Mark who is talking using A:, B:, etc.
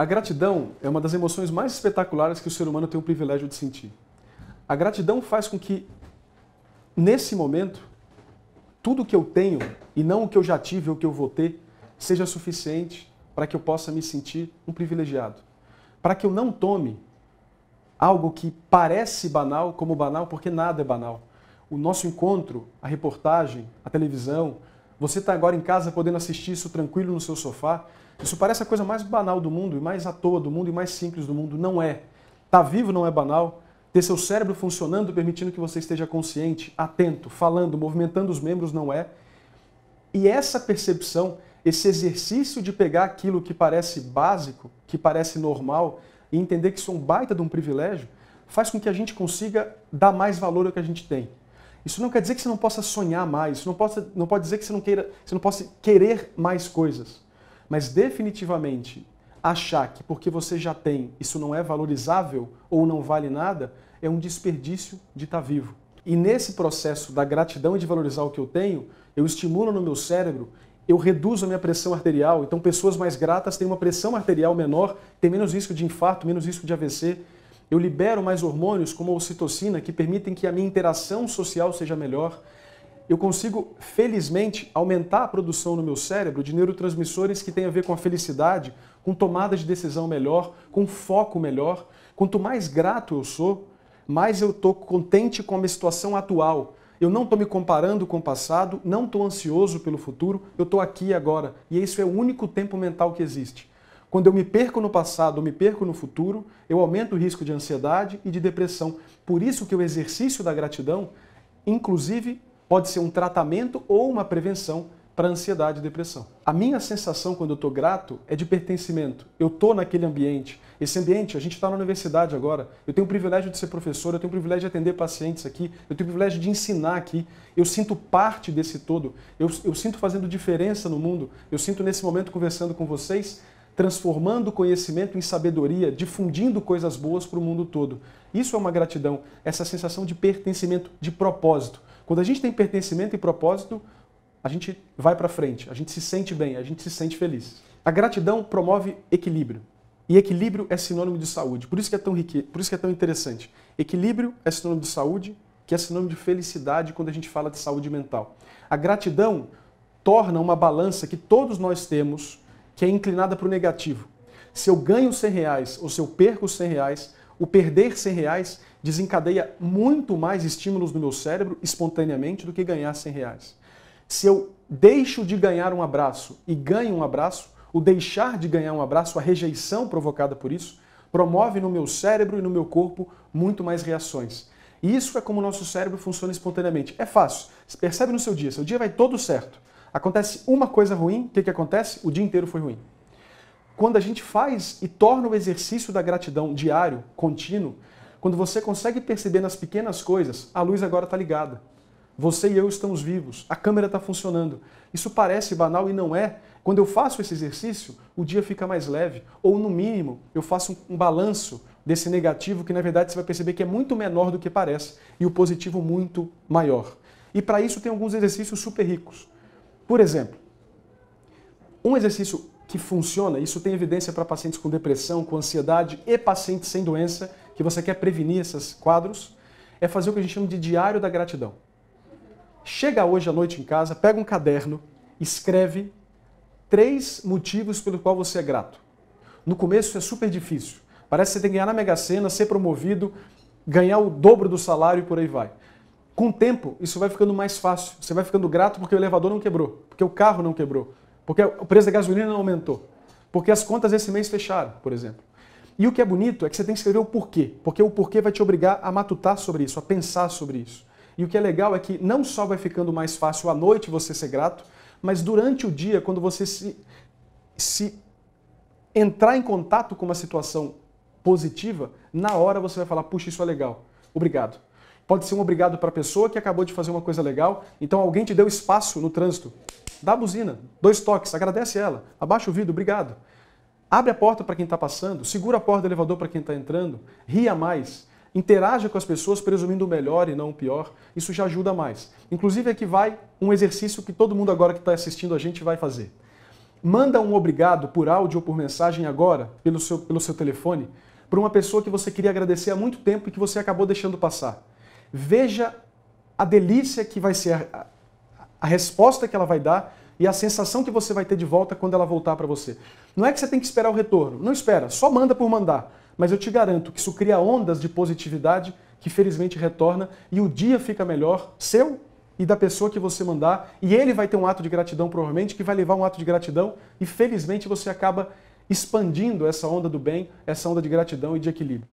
A: A gratidão é uma das emoções mais espetaculares que o ser humano tem o privilégio de sentir. A gratidão faz com que, nesse momento, tudo que eu tenho, e não o que eu já tive ou o que eu vou ter, seja suficiente para que eu possa me sentir um privilegiado. Para que eu não tome algo que parece banal como banal, porque nada é banal. O nosso encontro, a reportagem, a televisão, você está agora em casa podendo assistir isso tranquilo no seu sofá, isso parece a coisa mais banal do mundo, e mais à toa do mundo, e mais simples do mundo. Não é. Estar tá vivo não é banal. Ter seu cérebro funcionando, permitindo que você esteja consciente, atento, falando, movimentando os membros, não é. E essa percepção, esse exercício de pegar aquilo que parece básico, que parece normal, e entender que isso é um baita de um privilégio, faz com que a gente consiga dar mais valor ao que a gente tem. Isso não quer dizer que você não possa sonhar mais, isso não, possa, não pode dizer que você não, queira, você não possa querer mais coisas. Mas definitivamente achar que porque você já tem, isso não é valorizável ou não vale nada, é um desperdício de estar tá vivo. E nesse processo da gratidão e de valorizar o que eu tenho, eu estimulo no meu cérebro, eu reduzo a minha pressão arterial. Então, pessoas mais gratas têm uma pressão arterial menor, têm menos risco de infarto, menos risco de AVC. Eu libero mais hormônios, como a ocitocina, que permitem que a minha interação social seja melhor eu consigo, felizmente, aumentar a produção no meu cérebro de neurotransmissores que têm a ver com a felicidade, com tomada de decisão melhor, com foco melhor. Quanto mais grato eu sou, mais eu estou contente com a minha situação atual. Eu não estou me comparando com o passado, não estou ansioso pelo futuro, eu estou aqui e agora. E isso é o único tempo mental que existe. Quando eu me perco no passado ou me perco no futuro, eu aumento o risco de ansiedade e de depressão. Por isso que o exercício da gratidão, inclusive, Pode ser um tratamento ou uma prevenção para ansiedade e depressão. A minha sensação quando eu estou grato é de pertencimento. Eu estou naquele ambiente. Esse ambiente, a gente está na universidade agora. Eu tenho o privilégio de ser professor, eu tenho o privilégio de atender pacientes aqui, eu tenho o privilégio de ensinar aqui. Eu sinto parte desse todo. Eu, eu sinto fazendo diferença no mundo. Eu sinto nesse momento conversando com vocês, transformando conhecimento em sabedoria, difundindo coisas boas para o mundo todo. Isso é uma gratidão, essa sensação de pertencimento, de propósito. Quando a gente tem pertencimento e propósito, a gente vai para frente, a gente se sente bem, a gente se sente feliz. A gratidão promove equilíbrio. E equilíbrio é sinônimo de saúde. Por isso que é tão rique... por isso que é tão interessante. Equilíbrio é sinônimo de saúde, que é sinônimo de felicidade quando a gente fala de saúde mental. A gratidão torna uma balança que todos nós temos, que é inclinada para o negativo. Se eu ganho 100 reais ou se eu perco 100 reais, o perder 100 reais desencadeia muito mais estímulos no meu cérebro espontaneamente do que ganhar 100 reais. Se eu deixo de ganhar um abraço e ganho um abraço, o deixar de ganhar um abraço, a rejeição provocada por isso, promove no meu cérebro e no meu corpo muito mais reações. E isso é como o nosso cérebro funciona espontaneamente. É fácil. Você percebe no seu dia, seu dia vai todo certo. Acontece uma coisa ruim, o que, que acontece? O dia inteiro foi ruim. Quando a gente faz e torna o exercício da gratidão diário, contínuo, quando você consegue perceber nas pequenas coisas, a luz agora está ligada. Você e eu estamos vivos, a câmera está funcionando. Isso parece banal e não é. Quando eu faço esse exercício, o dia fica mais leve. Ou, no mínimo, eu faço um balanço desse negativo que, na verdade, você vai perceber que é muito menor do que parece e o positivo muito maior. E para isso tem alguns exercícios super ricos. Por exemplo, um exercício que funciona, isso tem evidência para pacientes com depressão, com ansiedade e pacientes sem doença, que você quer prevenir esses quadros, é fazer o que a gente chama de diário da gratidão. Chega hoje à noite em casa, pega um caderno, escreve três motivos pelo qual você é grato. No começo é super difícil. Parece que você tem que ganhar na Mega Sena, ser promovido, ganhar o dobro do salário e por aí vai. Com o tempo, isso vai ficando mais fácil. Você vai ficando grato porque o elevador não quebrou, porque o carro não quebrou, porque o preço da gasolina não aumentou, porque as contas desse mês fecharam, por exemplo. E o que é bonito é que você tem que escrever o porquê, porque o porquê vai te obrigar a matutar sobre isso, a pensar sobre isso. E o que é legal é que não só vai ficando mais fácil à noite você ser grato, mas durante o dia, quando você se, se entrar em contato com uma situação positiva, na hora você vai falar: puxa, isso é legal, obrigado. Pode ser um obrigado para a pessoa que acabou de fazer uma coisa legal, então alguém te deu espaço no trânsito. Dá a buzina, dois toques, agradece ela, abaixa o vidro, obrigado. Abre a porta para quem está passando, segura a porta do elevador para quem está entrando, ria mais, interaja com as pessoas presumindo o melhor e não o pior, isso já ajuda mais. Inclusive aqui é vai um exercício que todo mundo agora que está assistindo a gente vai fazer. Manda um obrigado por áudio ou por mensagem agora, pelo seu, pelo seu telefone, para uma pessoa que você queria agradecer há muito tempo e que você acabou deixando passar. Veja a delícia que vai ser a, a resposta que ela vai dar e a sensação que você vai ter de volta quando ela voltar para você. Não é que você tem que esperar o retorno, não espera, só manda por mandar. Mas eu te garanto que isso cria ondas de positividade que felizmente retorna e o dia fica melhor, seu e da pessoa que você mandar, e ele vai ter um ato de gratidão provavelmente, que vai levar um ato de gratidão e felizmente você acaba expandindo essa onda do bem, essa onda de gratidão e de equilíbrio.